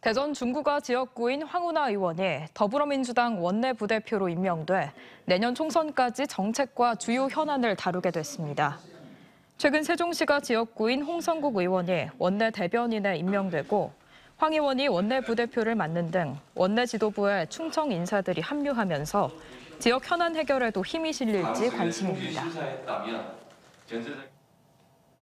대전 중구가 지역구인 황운하 의원이 더불어민주당 원내 부대표로 임명돼 내년 총선까지 정책과 주요 현안을 다루게 됐습니다. 최근 세종시가 지역구인 홍성국 의원이 원내 대변인에 임명되고 황 의원이 원내 부대표를 맡는 등 원내 지도부에 충청 인사들이 합류하면서 지역 현안 해결에도 힘이 실릴지 관심입니다.